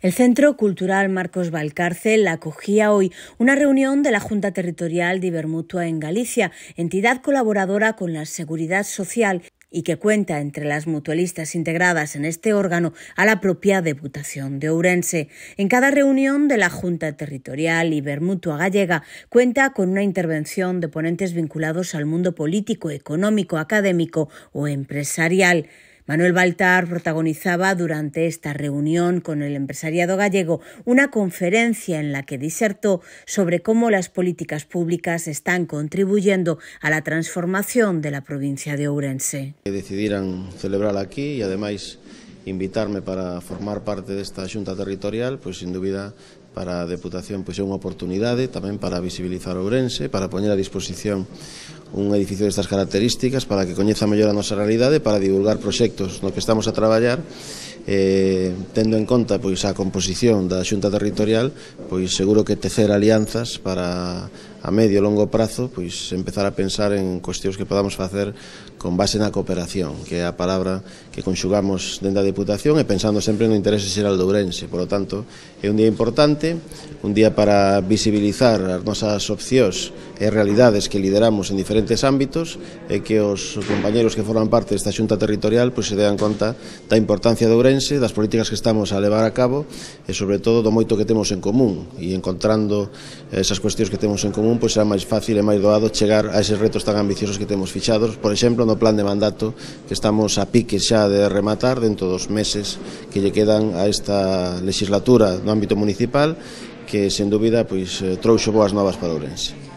El Centro Cultural Marcos Valcárcel acogía hoy una reunión de la Junta Territorial de Ibermutua en Galicia, entidad colaboradora con la Seguridad Social y que cuenta entre las mutualistas integradas en este órgano a la propia Deputación de Ourense. En cada reunión de la Junta Territorial Ibermutua Gallega cuenta con una intervención de ponentes vinculados al mundo político, económico, académico o empresarial. Manuel Baltar protagonizaba durante esta reunión con el empresariado gallego una conferencia en la que disertó sobre cómo las políticas públicas están contribuyendo a la transformación de la provincia de Ourense. Que decidiran celebrar aquí y ademais invitarme para formar parte desta xunta territorial, pois sin dúbida para a Deputación pois é unha oportunidade tamén para visibilizar Ourense, para poñer a disposición un edificio destas características para que coñeza mellor a nosa realidade para divulgar proxectos no que estamos a traballar eh, tendo en conta pois a composición da Xunta Territorial pois seguro que tecer alianzas para a medio e longo prazo pois empezar a pensar en cuestións que podamos facer con base na cooperación, que é a palabra que conxugamos dentro da Deputación e pensando sempre no interese xeral do Ourense. Por lo tanto, é un día importante, un día para visibilizar as nosas opcións e realidades que lideramos en diferentes ámbitos e que os compañeros que forman parte desta xunta territorial pois, se dean conta da importancia do Ourense, das políticas que estamos a levar a cabo e, sobre todo, do moito que temos en común e encontrando esas cuestións que temos en común común pois será máis fácil e máis doado chegar a eses retos tan ambiciosos que temos fixados, por exemplo, no plan de mandato que estamos a pique xa de rematar dentro dos meses que lle quedan a esta legislatura no ámbito municipal que sen dúbida pois eh, trouxo boas novas para Ourense.